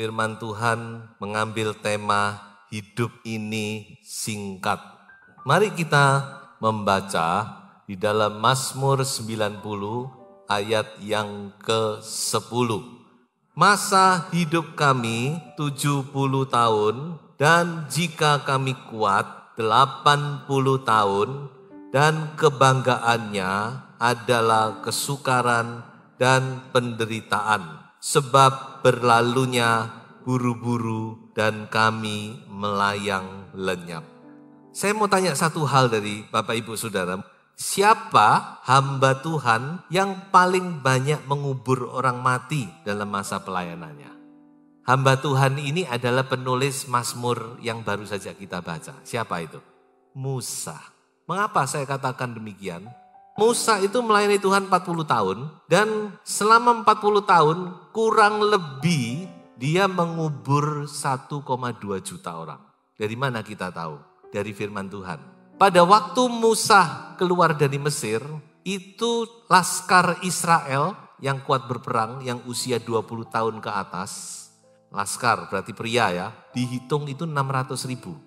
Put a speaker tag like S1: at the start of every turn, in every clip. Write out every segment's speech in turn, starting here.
S1: firman Tuhan mengambil tema hidup ini singkat. Mari kita membaca di dalam Mazmur 90 ayat yang ke-10. Masa hidup kami 70 tahun dan jika kami kuat 80 tahun dan kebanggaannya adalah kesukaran dan penderitaan sebab berlalunya buru-buru dan kami melayang lenyap. Saya mau tanya satu hal dari Bapak Ibu Saudara. Siapa hamba Tuhan yang paling banyak mengubur orang mati dalam masa pelayanannya? Hamba Tuhan ini adalah penulis Mazmur yang baru saja kita baca. Siapa itu? Musa. Mengapa saya katakan demikian? Musa itu melayani Tuhan 40 tahun dan selama 40 tahun kurang lebih dia mengubur 1,2 juta orang. Dari mana kita tahu? Dari firman Tuhan. Pada waktu Musa keluar dari Mesir, itu laskar Israel yang kuat berperang, yang usia 20 tahun ke atas, laskar berarti pria ya, dihitung itu 600 ribu.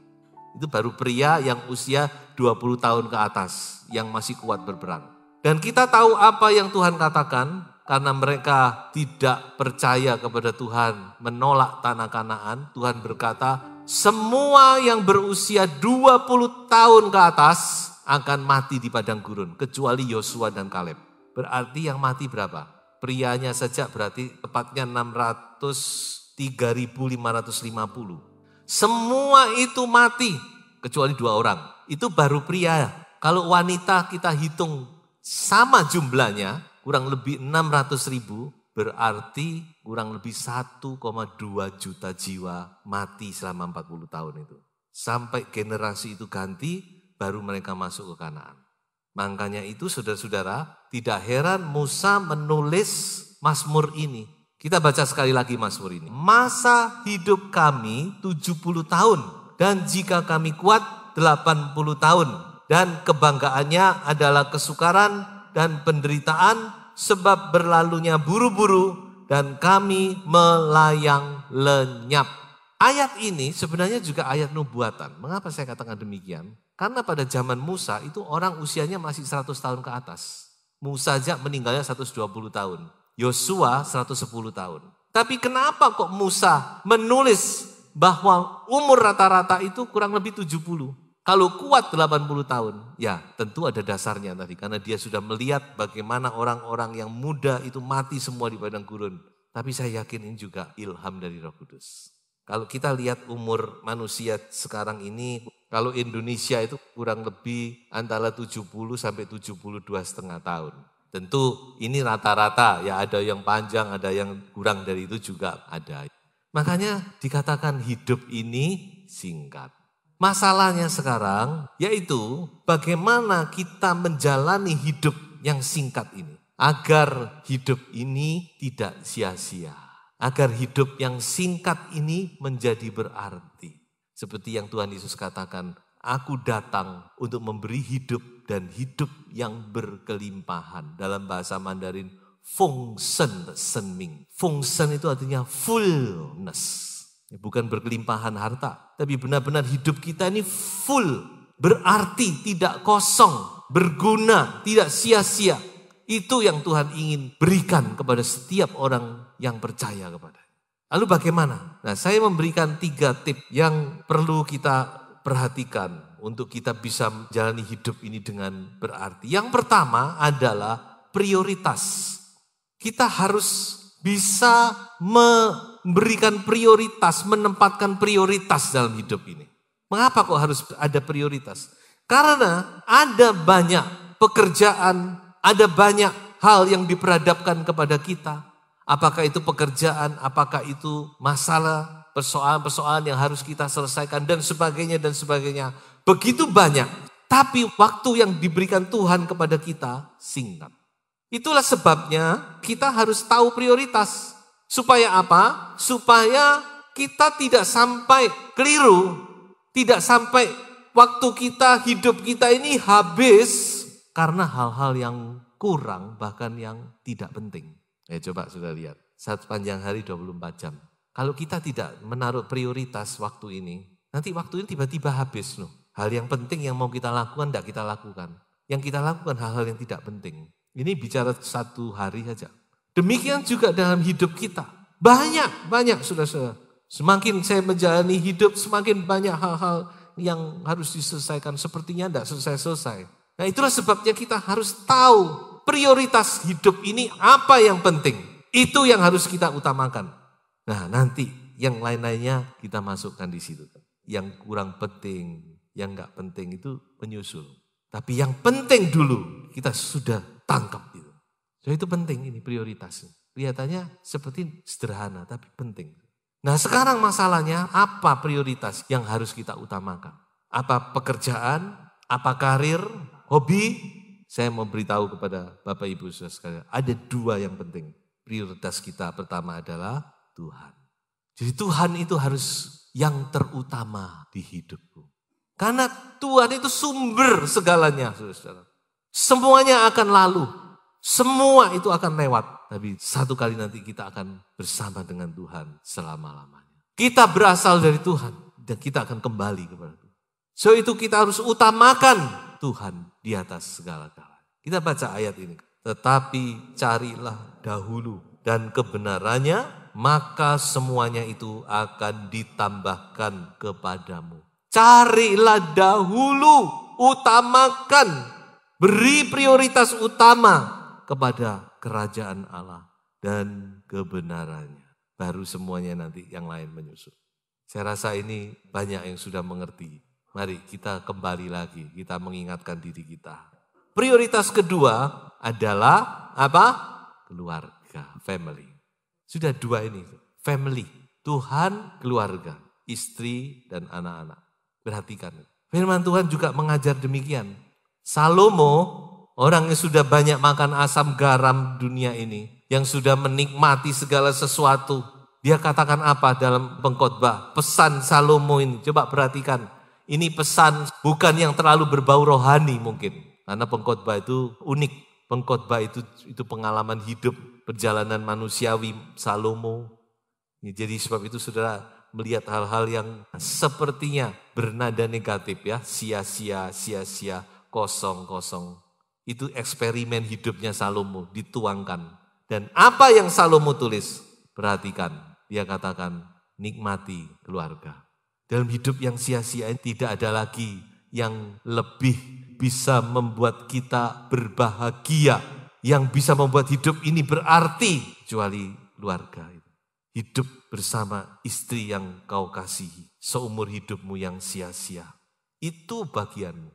S1: Itu baru pria yang usia 20 tahun ke atas yang masih kuat berperang. Dan kita tahu apa yang Tuhan katakan karena mereka tidak percaya kepada Tuhan, menolak tanah Kanaan, Tuhan berkata, semua yang berusia 20 tahun ke atas akan mati di padang gurun, kecuali Yosua dan Kaleb. Berarti yang mati berapa? Prianya saja berarti tepatnya puluh. Semua itu mati kecuali dua orang. Itu baru pria. Kalau wanita kita hitung sama jumlahnya, kurang lebih 600 ribu, berarti kurang lebih 1,2 juta jiwa mati selama 40 tahun itu. Sampai generasi itu ganti, baru mereka masuk ke Kanaan. Makanya itu saudara-saudara, tidak heran Musa menulis Mazmur ini kita baca sekali lagi Mazmur ini. Masa hidup kami 70 tahun dan jika kami kuat 80 tahun dan kebanggaannya adalah kesukaran dan penderitaan sebab berlalunya buru-buru dan kami melayang lenyap. Ayat ini sebenarnya juga ayat nubuatan. Mengapa saya katakan demikian? Karena pada zaman Musa itu orang usianya masih 100 tahun ke atas. Musa saja meninggalnya 120 tahun. Yosua 110 tahun. Tapi kenapa kok Musa menulis bahwa umur rata-rata itu kurang lebih 70? Kalau kuat 80 tahun, ya tentu ada dasarnya tadi. Karena dia sudah melihat bagaimana orang-orang yang muda itu mati semua di padang gurun. Tapi saya yakin ini juga ilham dari roh kudus. Kalau kita lihat umur manusia sekarang ini, kalau Indonesia itu kurang lebih antara 70 sampai 72 setengah tahun. Tentu ini rata-rata, ya ada yang panjang, ada yang kurang dari itu juga ada. Makanya dikatakan hidup ini singkat. Masalahnya sekarang yaitu bagaimana kita menjalani hidup yang singkat ini. Agar hidup ini tidak sia-sia. Agar hidup yang singkat ini menjadi berarti. Seperti yang Tuhan Yesus katakan, Aku datang untuk memberi hidup dan hidup yang berkelimpahan. Dalam bahasa Mandarin, fungsen senming. Fungsen itu artinya fullness. Ya, bukan berkelimpahan harta, tapi benar-benar hidup kita ini full. Berarti tidak kosong, berguna, tidak sia-sia. Itu yang Tuhan ingin berikan kepada setiap orang yang percaya kepada. Lalu bagaimana? Nah, saya memberikan tiga tip yang perlu kita perhatikan untuk kita bisa menjalani hidup ini dengan berarti. Yang pertama adalah prioritas. Kita harus bisa memberikan prioritas, menempatkan prioritas dalam hidup ini. Mengapa kok harus ada prioritas? Karena ada banyak pekerjaan, ada banyak hal yang diperhadapkan kepada kita. Apakah itu pekerjaan, apakah itu masalah persoalan-persoalan yang harus kita selesaikan dan sebagainya dan sebagainya. Begitu banyak, tapi waktu yang diberikan Tuhan kepada kita singkat. Itulah sebabnya kita harus tahu prioritas. Supaya apa? Supaya kita tidak sampai keliru, tidak sampai waktu kita, hidup kita ini habis karena hal-hal yang kurang bahkan yang tidak penting. Ya coba sudah lihat, saat panjang hari 24 jam. Kalau kita tidak menaruh prioritas waktu ini, nanti waktu ini tiba-tiba habis loh. Hal yang penting yang mau kita lakukan, tidak kita lakukan. Yang kita lakukan hal-hal yang tidak penting. Ini bicara satu hari saja. Demikian juga dalam hidup kita. Banyak, banyak sudah saya. Semakin saya menjalani hidup, semakin banyak hal-hal yang harus diselesaikan. Sepertinya tidak selesai-selesai. Nah itulah sebabnya kita harus tahu prioritas hidup ini apa yang penting. Itu yang harus kita utamakan. Nah nanti yang lain-lainnya kita masukkan di situ. Yang kurang penting, yang nggak penting itu menyusul. Tapi yang penting dulu kita sudah tangkap itu. jadi itu penting ini prioritasnya. Kelihatannya seperti sederhana tapi penting. Nah sekarang masalahnya apa prioritas yang harus kita utamakan? Apa pekerjaan? Apa karir? Hobi? Saya mau beritahu kepada Bapak Ibu sekalian, ada dua yang penting. Prioritas kita pertama adalah Tuhan. Jadi Tuhan itu harus yang terutama di hidupku. Karena Tuhan itu sumber segalanya. Semuanya akan lalu. Semua itu akan lewat. Tapi satu kali nanti kita akan bersama dengan Tuhan selama-lamanya. Kita berasal dari Tuhan. Dan kita akan kembali kepada Tuhan. So itu kita harus utamakan Tuhan di atas segala-galanya. Kita baca ayat ini. Tetapi carilah dahulu dan kebenarannya maka semuanya itu akan ditambahkan kepadamu.
S2: Carilah
S1: dahulu, utamakan, beri prioritas utama kepada kerajaan Allah dan kebenarannya. Baru semuanya nanti yang lain menyusul. Saya rasa ini banyak yang sudah mengerti. Mari kita kembali lagi, kita mengingatkan diri kita. Prioritas kedua adalah apa? Keluarga, family. Sudah dua ini, family, Tuhan, keluarga, istri dan anak-anak. Perhatikan. Firman Tuhan juga mengajar demikian. Salomo, orang yang sudah banyak makan asam garam dunia ini, yang sudah menikmati segala sesuatu, dia katakan apa dalam pengkhotbah? Pesan Salomo ini, coba perhatikan. Ini pesan bukan yang terlalu berbau rohani mungkin. Karena pengkhotbah itu unik. Pengkhotbah itu itu pengalaman hidup perjalanan manusiawi Salomo. Ya, jadi sebab itu saudara melihat hal-hal yang sepertinya bernada negatif ya, sia-sia, sia-sia, kosong-kosong. Itu eksperimen hidupnya Salomo dituangkan. Dan apa yang Salomo tulis? Perhatikan, dia katakan nikmati keluarga. Dalam hidup yang sia-sia ini tidak ada lagi yang lebih bisa membuat kita berbahagia yang bisa membuat hidup ini berarti kecuali keluarga. Hidup bersama istri yang kau kasihi seumur hidupmu yang sia-sia. Itu bagianmu.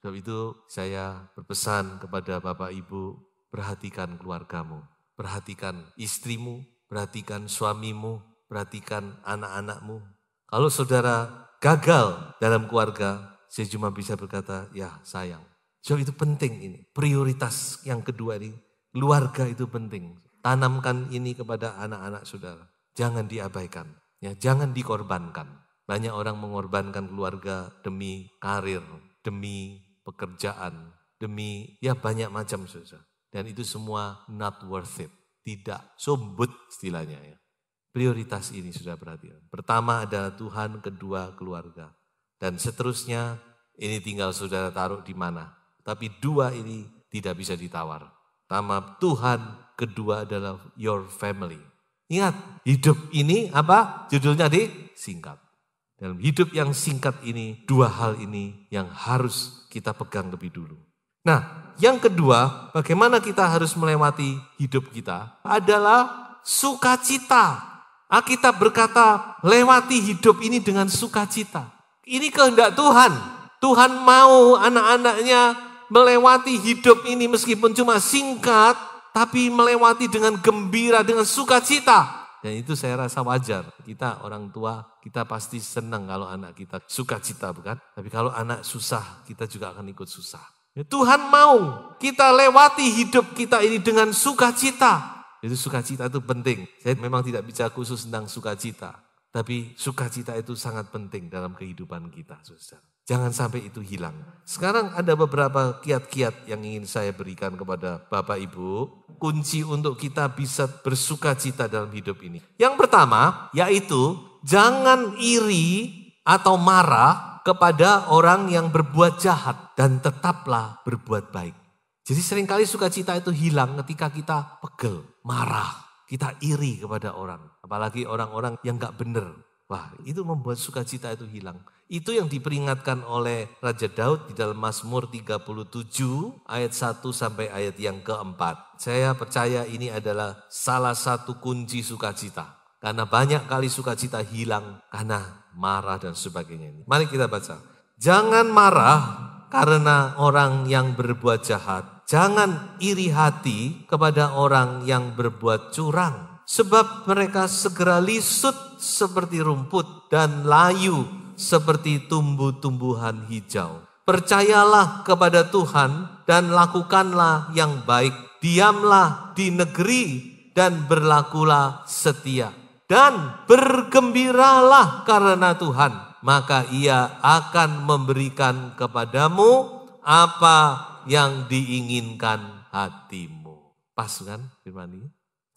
S1: Sebab itu saya berpesan kepada Bapak Ibu, perhatikan keluargamu, perhatikan istrimu, perhatikan suamimu, perhatikan anak-anakmu. Kalau saudara gagal dalam keluarga, saya cuma bisa berkata, ya sayang, Jauh itu penting ini. Prioritas yang kedua ini. Keluarga itu penting. Tanamkan ini kepada anak-anak saudara. Jangan diabaikan. Ya, jangan dikorbankan. Banyak orang mengorbankan keluarga demi karir, demi pekerjaan, demi ya banyak macam saudara. Dan itu semua not worth it. Tidak sombut istilahnya ya. Prioritas ini sudah berarti Pertama adalah Tuhan, kedua keluarga. Dan seterusnya ini tinggal saudara taruh di mana tapi dua ini tidak bisa ditawar. Nama Tuhan kedua adalah your family. Ingat, hidup ini apa? Judulnya di singkat. Dalam hidup yang singkat ini, dua hal ini yang harus kita pegang lebih dulu. Nah, yang kedua, bagaimana kita harus melewati hidup kita adalah sukacita. Alkitab berkata, lewati hidup ini dengan sukacita. Ini kehendak Tuhan. Tuhan mau anak-anaknya melewati hidup ini meskipun cuma singkat, tapi melewati dengan gembira, dengan sukacita. Dan itu saya rasa wajar. Kita orang tua, kita pasti senang kalau anak kita sukacita, bukan? Tapi kalau anak susah, kita juga akan ikut susah. Ya, Tuhan mau kita lewati hidup kita ini dengan sukacita. itu sukacita itu penting. Saya memang tidak bicara khusus tentang sukacita. Tapi sukacita itu sangat penting dalam kehidupan kita, susah Jangan sampai itu hilang. Sekarang ada beberapa kiat-kiat yang ingin saya berikan kepada Bapak Ibu. Kunci untuk kita bisa bersuka cita dalam hidup ini. Yang pertama yaitu jangan iri atau marah kepada orang yang berbuat jahat dan tetaplah berbuat baik. Jadi seringkali sukacita itu hilang ketika kita pegel, marah, kita iri kepada orang. Apalagi orang-orang yang gak benar. Wah, itu membuat sukacita itu hilang. Itu yang diperingatkan oleh Raja Daud di dalam Mazmur 37 ayat 1 sampai ayat yang keempat. Saya percaya ini adalah salah satu kunci sukacita. Karena banyak kali sukacita hilang karena marah dan sebagainya. ini. Mari kita baca. Jangan marah karena orang yang berbuat jahat. Jangan iri hati kepada orang yang berbuat curang sebab mereka segera lisut seperti rumput dan layu seperti tumbuh-tumbuhan hijau. Percayalah kepada Tuhan dan lakukanlah yang baik. Diamlah di negeri dan berlakulah setia. Dan bergembiralah karena Tuhan, maka Ia akan memberikan kepadamu apa yang diinginkan hatimu. Pas kan firman ini?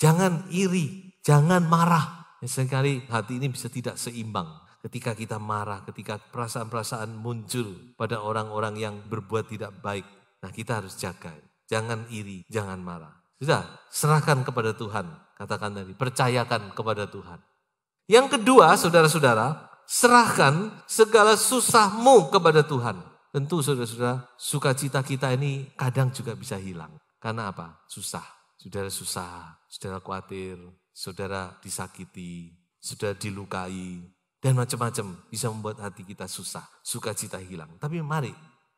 S1: Jangan iri, jangan marah. Ya, seringkali hati ini bisa tidak seimbang. Ketika kita marah, ketika perasaan-perasaan muncul pada orang-orang yang berbuat tidak baik. Nah kita harus jaga. Jangan iri, jangan marah. Sudah, serahkan kepada Tuhan. Katakan tadi, percayakan kepada Tuhan. Yang kedua, saudara-saudara, serahkan segala susahmu kepada Tuhan. Tentu saudara-saudara, sukacita kita ini kadang juga bisa hilang. Karena apa? Susah saudara susah, saudara khawatir, saudara disakiti, saudara dilukai, dan macam-macam bisa membuat hati kita susah, sukacita hilang. Tapi mari,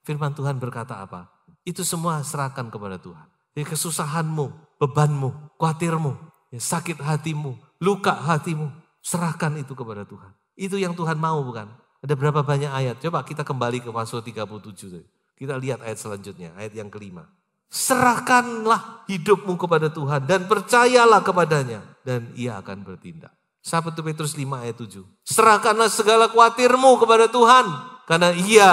S1: firman Tuhan berkata apa? Itu semua serahkan kepada Tuhan. Ya, kesusahanmu, bebanmu, khawatirmu, ya, sakit hatimu, luka hatimu, serahkan itu kepada Tuhan. Itu yang Tuhan mau bukan? Ada berapa banyak ayat? Coba kita kembali ke pasal 37. Kita lihat ayat selanjutnya, ayat yang kelima. Serahkanlah hidupmu kepada Tuhan dan percayalah kepadanya dan ia akan bertindak. 1 Petrus 5 ayat 7. Serahkanlah segala khawatirmu kepada Tuhan karena ia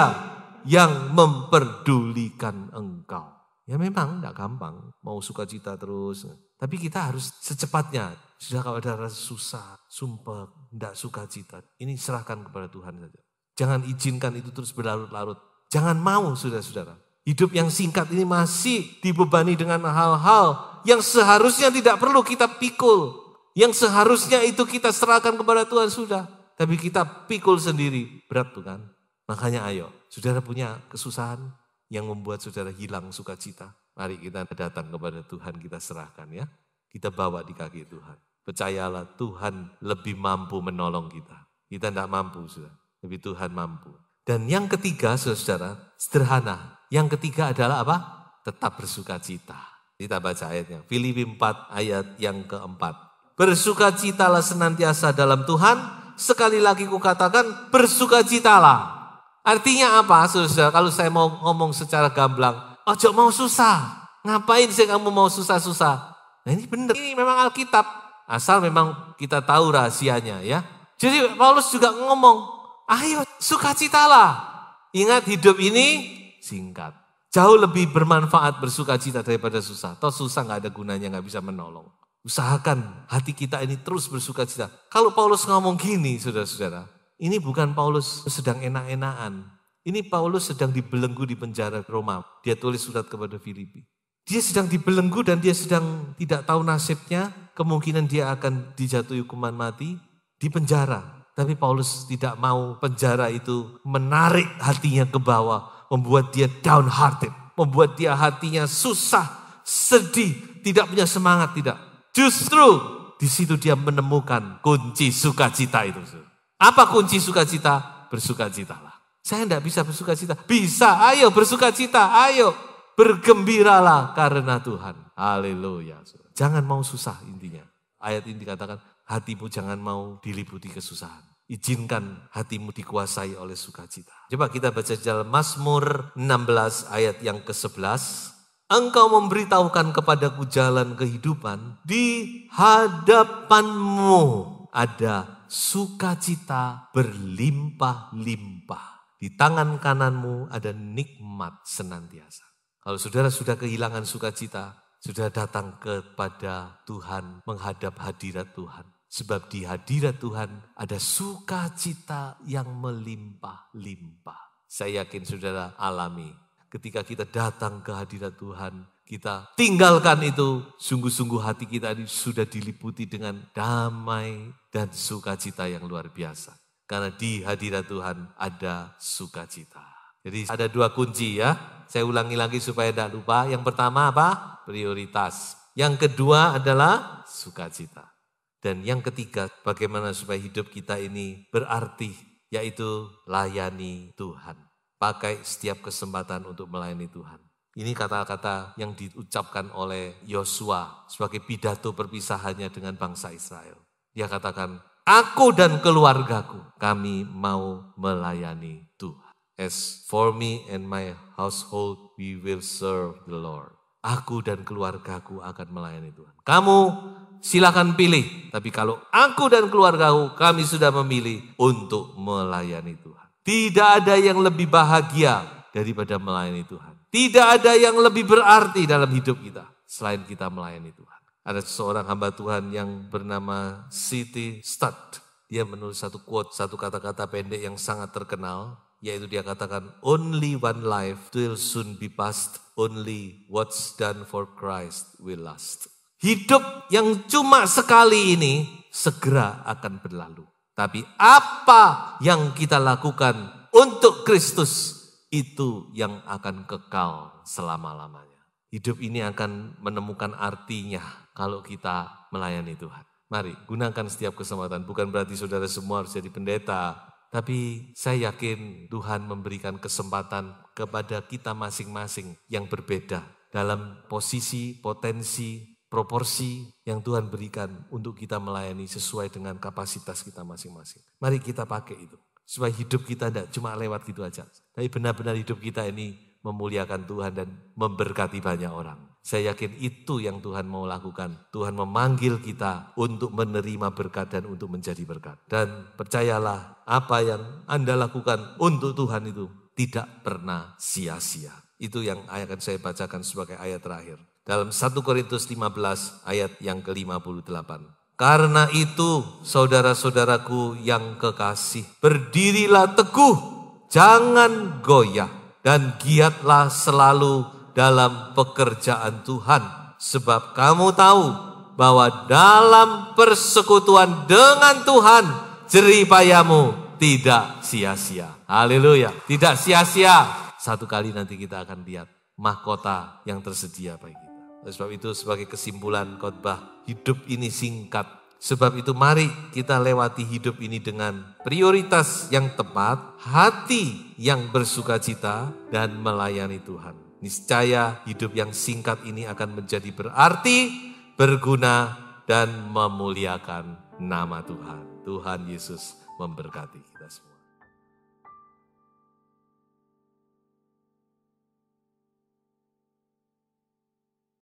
S1: yang memperdulikan engkau. Ya memang tidak gampang, mau sukacita terus. Tapi kita harus secepatnya, sudah kalau ada rasa susah, sumpah, tidak sukacita. Ini serahkan kepada Tuhan saja. Jangan izinkan itu terus berlarut-larut. Jangan mau, saudara-saudara. Hidup yang singkat ini masih dibebani dengan hal-hal yang seharusnya tidak perlu kita pikul. Yang seharusnya itu kita serahkan kepada Tuhan sudah. Tapi kita pikul sendiri. Berat bukan? Makanya ayo, saudara punya kesusahan yang membuat saudara hilang sukacita. Mari kita datang kepada Tuhan, kita serahkan ya. Kita bawa di kaki Tuhan. Percayalah Tuhan lebih mampu menolong kita. Kita tidak mampu sudah, tapi Tuhan mampu. Dan yang ketiga saudara, sederhana yang ketiga adalah apa? Tetap bersuka cita. Kita baca ayatnya. Filipi 4 ayat yang keempat. Bersuka Bersukacitalah senantiasa dalam Tuhan. Sekali lagi kukatakan bersuka bersukacitalah. Artinya apa? Susah. kalau saya mau ngomong secara gamblang, ojo mau susah. Ngapain sih kamu mau susah-susah? Nah ini benar. Ini memang Alkitab. Asal memang kita tahu rahasianya ya. Jadi Paulus juga ngomong, ayo sukacitalah. Ingat hidup ini singkat. Jauh lebih bermanfaat bersuka cita daripada susah. Toh susah nggak ada gunanya, nggak bisa menolong. Usahakan hati kita ini terus bersuka cita. Kalau Paulus ngomong gini, saudara-saudara, ini bukan Paulus sedang enak-enakan. Ini Paulus sedang dibelenggu di penjara Roma. Dia tulis surat kepada Filipi. Dia sedang dibelenggu dan dia sedang tidak tahu nasibnya. Kemungkinan dia akan dijatuhi hukuman mati di penjara. Tapi Paulus tidak mau penjara itu menarik hatinya ke bawah membuat dia downhearted, membuat dia hatinya susah, sedih, tidak punya semangat, tidak. Justru di situ dia menemukan kunci sukacita itu. Apa kunci sukacita? Bersukacitalah. Saya tidak bisa bersukacita. Bisa, ayo bersukacita, ayo bergembiralah karena Tuhan. Haleluya. Jangan mau susah intinya. Ayat ini dikatakan hatimu jangan mau diliputi kesusahan izinkan hatimu dikuasai oleh sukacita. Coba kita baca dalam Mazmur 16 ayat yang ke-11. Engkau memberitahukan kepadaku jalan kehidupan, di hadapanmu ada sukacita berlimpah-limpah. Di tangan kananmu ada nikmat senantiasa. Kalau saudara sudah kehilangan sukacita, sudah datang kepada Tuhan, menghadap hadirat Tuhan Sebab di hadirat Tuhan ada sukacita yang melimpah-limpah. Saya yakin saudara alami. Ketika kita datang ke hadirat Tuhan, kita tinggalkan itu. Sungguh-sungguh hati kita ini sudah diliputi dengan damai dan sukacita yang luar biasa. Karena di hadirat Tuhan ada sukacita. Jadi ada dua kunci ya. Saya ulangi lagi supaya tidak lupa. Yang pertama apa? Prioritas. Yang kedua adalah sukacita. Dan yang ketiga, bagaimana supaya hidup kita ini berarti, yaitu layani Tuhan. Pakai setiap kesempatan untuk melayani Tuhan. Ini kata-kata yang diucapkan oleh Yosua sebagai pidato perpisahannya dengan bangsa Israel. Dia katakan, aku dan keluargaku, kami mau melayani Tuhan. As for me and my household, we will serve the Lord. Aku dan keluargaku akan melayani Tuhan. Kamu silahkan pilih. Tapi kalau aku dan keluargaku, kami sudah memilih untuk melayani Tuhan. Tidak ada yang lebih bahagia daripada melayani Tuhan. Tidak ada yang lebih berarti dalam hidup kita selain kita melayani Tuhan. Ada seorang hamba Tuhan yang bernama Siti Stad. Dia menulis satu quote, satu kata-kata pendek yang sangat terkenal, yaitu dia katakan, Only one life will soon be past, only what's done for Christ will last. Hidup yang cuma sekali ini segera akan berlalu. Tapi apa yang kita lakukan untuk Kristus itu yang akan kekal selama-lamanya. Hidup ini akan menemukan artinya kalau kita melayani Tuhan. Mari gunakan setiap kesempatan. Bukan berarti saudara semua harus jadi pendeta. Tapi saya yakin Tuhan memberikan kesempatan kepada kita masing-masing yang berbeda dalam posisi, potensi, proporsi yang Tuhan berikan untuk kita melayani sesuai dengan kapasitas kita masing-masing. Mari kita pakai itu. Supaya hidup kita tidak cuma lewat gitu aja. Tapi benar-benar hidup kita ini memuliakan Tuhan dan memberkati banyak orang. Saya yakin itu yang Tuhan mau lakukan. Tuhan memanggil kita untuk menerima berkat dan untuk menjadi berkat. Dan percayalah apa yang Anda lakukan untuk Tuhan itu tidak pernah sia-sia. Itu yang akan saya bacakan sebagai ayat terakhir dalam 1 Korintus 15 ayat yang ke-58. Karena itu, saudara-saudaraku yang kekasih, berdirilah teguh, jangan goyah, dan giatlah selalu dalam pekerjaan Tuhan, sebab kamu tahu bahwa dalam persekutuan dengan Tuhan, jeripayamu tidak sia-sia. Haleluya, tidak sia-sia. Satu kali nanti kita akan lihat mahkota yang tersedia bagi kita. Oleh sebab itu sebagai kesimpulan khotbah, hidup ini singkat. Sebab itu mari kita lewati hidup ini dengan prioritas yang tepat, hati yang bersuka cita, dan melayani Tuhan. Niscaya hidup yang singkat ini akan menjadi berarti, berguna, dan memuliakan nama Tuhan. Tuhan Yesus memberkati kita semua.